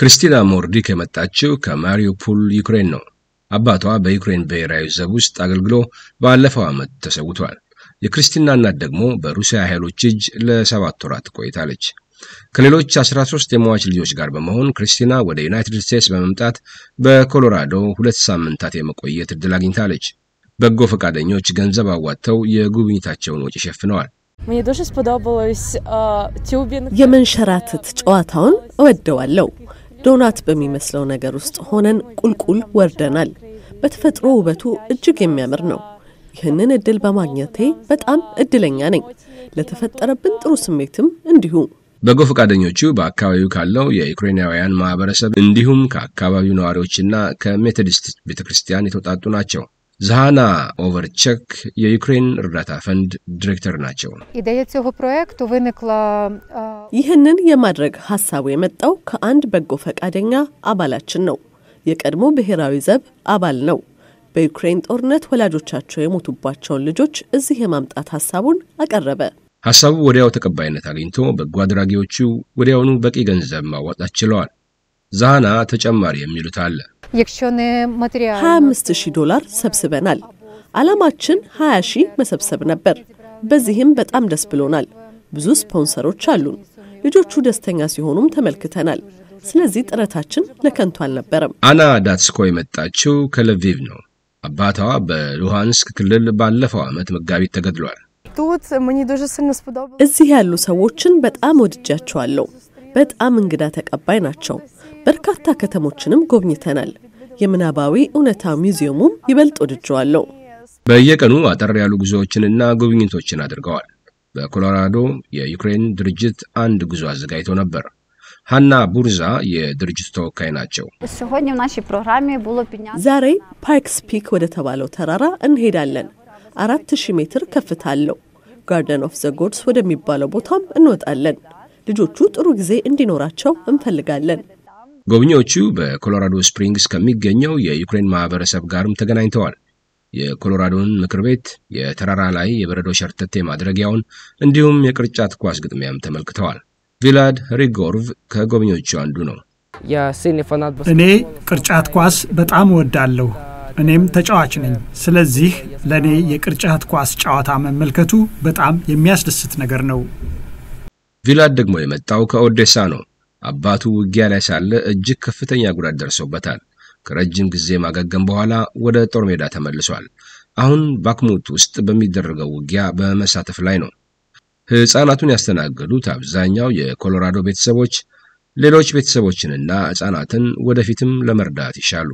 ክርስቲና ሞርዲክ የመጣችው ከማሪውፖል ዩክሬን ነው። አባቷ በዩክሬን ብሔራዊ ዘብ ውስጥ አገልግሎ ባለፈው ዓመት ተሰውቷል። የክርስቲና እናት ደግሞ በሩሲያ ኃይሎች እጅ ለሰባት ወራት ቆይታለች። ከሌሎች 13 የሟች ልጆች ጋር በመሆን ክርስቲና ወደ ዩናይትድ ስቴትስ በመምጣት በኮሎራዶ ሁለት ሳምንታት የመቆየት እድል አግኝታለች። በጎ ፈቃደኞች ገንዘብ አዋጥተው የጉብኝታቸውን ወጪ ሸፍነዋል። የመንሸራተት ጨዋታውን እወደዋለሁ። ዶናት በሚመስለው ነገር ውስጥ ሆነን ቁልቁል ወርደናል። በተፈጥሮ ውበቱ እጅግ የሚያምር ነው። ይህንን እድል በማግኘቴ በጣም እድለኛ ነኝ። ለተፈጠረብን ጥሩ ስሜትም እንዲሁ። በጎ ፈቃደኞቹ በአካባቢው ካለው የዩክሬናውያን ማህበረሰብ እንዲሁም ከአካባቢው ነዋሪዎችና ከሜቶዲስት ቤተ ክርስቲያን የተውጣጡ ናቸው። ዛሃና ኦቨርቸክ የዩክሬን እርዳታ ፈንድ ዲሬክተር ናቸው። ይህንን የማድረግ ሀሳቡ የመጣው ከአንድ በጎ ፈቃደኛ አባላችን ነው። የቀድሞ ብሔራዊ ዘብ አባል ነው። በዩክሬን ጦርነት ወላጆቻቸው የሞቱባቸውን ልጆች እዚህ የማምጣት ሀሳቡን አቀረበ። ሀሳቡ ወዲያው ተቀባይነት አግኝቶ በጎ አድራጊዎቹ ወዲያውኑ በቂ ገንዘብ ማዋጣት ችለዋል። ዛና ተጨማሪ የሚሉት አለ። 25 ሺህ ዶላር ሰብስበናል። ዓላማችን 20 ሺህ መሰብሰብ ነበር። በዚህም በጣም ደስ ብሎናል። ብዙ ስፖንሰሮች አሉን። ልጆቹ ደስተኛ ሲሆኑም ተመልክተናል። ስለዚህ ጥረታችን ለከንቱ አልነበረም። አና ዳትስኮ የመጣችው ከለቪቭ ነው። አባቷ በሉሃንስክ ክልል ባለፈው ዓመት መጋቢት ተገድሏል። እዚህ ያሉ ሰዎችን በጣም ወድጃቸዋለሁ። በጣም እንግዳ ተቀባይ ናቸው። በርካታ ከተሞችንም ጎብኝተናል። የምናባዊ እውነታ ሙዚየሙም ይበልጥ ወድጀዋለሁ። በየቀኑ አጠር ያሉ ጉዞዎችንና ጉብኝቶችን አድርገዋል። በኮሎራዶ የዩክሬን ድርጅት አንድ ጉዞ አዘጋጅቶ ነበር። ሀና ቡርዛ የድርጅቱ ተወካይ ናቸው። ዛሬ ፓይክስ ፒክ ወደ ተባለው ተራራ እንሄዳለን። አራት ሺህ ሜትር ከፍታ አለው። ጋርደን ኦፍ ዘ ጎድስ ወደሚባለው ቦታም እንወጣለን። ልጆቹ ጥሩ ጊዜ እንዲኖራቸው እንፈልጋለን። ጎብኚዎቹ በኮሎራዶ ስፕሪንግስ ከሚገኘው የዩክሬን ማህበረሰብ ጋርም ተገናኝተዋል። የኮሎራዶን ምክር ቤት፣ የተራራ ላይ የበረዶ ሸርተቴ ማድረጊያውን እንዲሁም የቅርጫት ኳስ ግጥሚያም ተመልክተዋል። ቪላድ ሪጎርቭ ከጎብኚዎቹ አንዱ ነው። እኔ ቅርጫት ኳስ በጣም እወዳለሁ። እኔም ተጫዋች ነኝ። ስለዚህ ለእኔ የቅርጫት ኳስ ጨዋታ መመልከቱ በጣም የሚያስደስት ነገር ነው። ቪላድ ደግሞ የመጣው ከኦዴሳ ነው። አባቱ ውጊያ ላይ ሳለ እጅግ ከፍተኛ ጉዳት ደርሶበታል። ከረጅም ጊዜ ማገገም በኋላ ወደ ጦር ሜዳ ተመልሷል። አሁን ባክሙት ውስጥ በሚደረገው ውጊያ በመሳተፍ ላይ ነው። ሕፃናቱን ያስተናገዱት አብዛኛው የኮሎራዶ ቤተሰቦች ሌሎች ቤተሰቦችንና ሕፃናትን ወደፊትም ለመርዳት ይሻሉ።